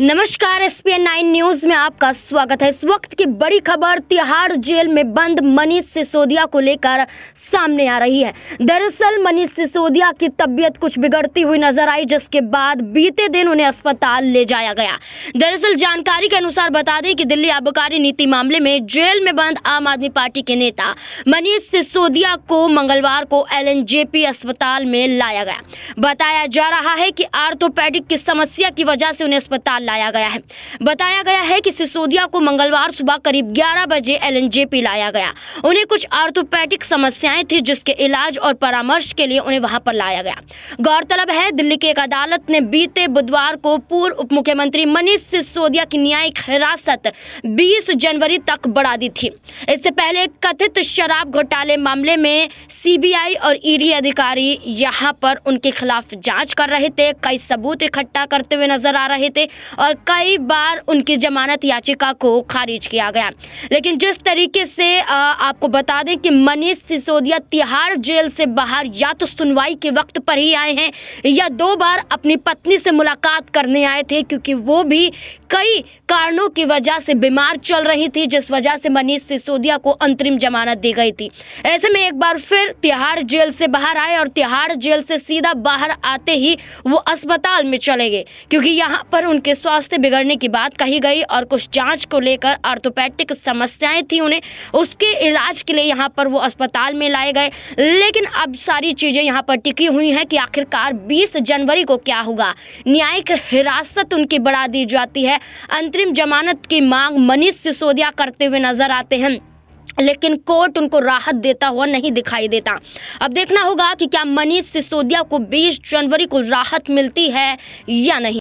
नमस्कार S P nine news में आपका स्वागत है इस वक्त की बड़ी खबर तिहाड़ जेल में बंद मनीष सिसोदिया को लेकर सामने आ रही है दरअसल मनीष सिसोदिया की तबीयत कुछ बिगड़ती हुई नजर आई जिसके बाद बीते दिन उन्हें अस्पताल ले जाया गया दरअसल जानकारी के अनुसार बता दें कि दिल्ली आबकारी नीति मामले में जेल में बंद आम आदमी पार्टी के नेता मनीष सिसोदिया को मंगलवार को एल अस्पताल में लाया गया बताया जा रहा है कि आर्थोपैडिक की समस्या की वजह से उन्हें अस्पताल लाया गया है बताया गया है कि सिसोदिया को मंगलवार सुबह करीब 11 बजे एलएनजे लाया गया उन्हें कुछ आर्थोपैटिक समस्याएं थी जिसके इलाज और परामर्श के लिए उन्हें वहां पर लाया गया गौरतलब है दिल्ली की एक अदालत ने बीते बुधवार को पूर्व उप मुख्यमंत्री मनीष सिसोदिया की न्यायिक हिरासत बीस जनवरी तक बढ़ा दी थी इससे पहले कथित शराब घोटाले मामले में सीबीआई और ईडी अधिकारी यहां पर उनके खिलाफ जांच कर रहे थे कई सबूत इकट्ठा करते हुए नजर आ रहे थे और कई बार उनकी जमानत याचिका को खारिज किया गया लेकिन जिस तरीके से आपको बता दें कि मनीष सिसोदिया तिहाड़ जेल से बाहर या तो सुनवाई के वक्त पर ही आए हैं या दो बार अपनी पत्नी से मुलाकात करने आए थे क्योंकि वो भी कई कारणों की वजह से बीमार चल रही थी जिस वजह से मनीष सिसोदिया को अंतरिम जमानत दी गई थी ऐसे में एक बार फिर तिहाड़ जेल से बाहर आए और तिहाड़ जेल से सीधा बाहर आते ही वो अस्पताल में चले गए क्योंकि यहाँ पर उनके स्वास्थ्य बिगड़ने की बात कही गई और कुछ जाँच को लेकर आर्थोपैटिक समस्याएँ थी उन्हें उसके इलाज के लिए यहाँ पर वो अस्पताल में लाए गए लेकिन अब सारी चीज़ें यहाँ पर टिकी हुई हैं कि आखिरकार बीस जनवरी को क्या होगा न्यायिक हिरासत उनकी बढ़ा दी जाती है अंतरिम जमानत की मांग मनीष सिसोदिया करते हुए नजर आते हैं लेकिन कोर्ट उनको राहत देता हुआ नहीं दिखाई देता अब देखना होगा कि क्या मनीष सिसोदिया को 20 जनवरी को राहत मिलती है या नहीं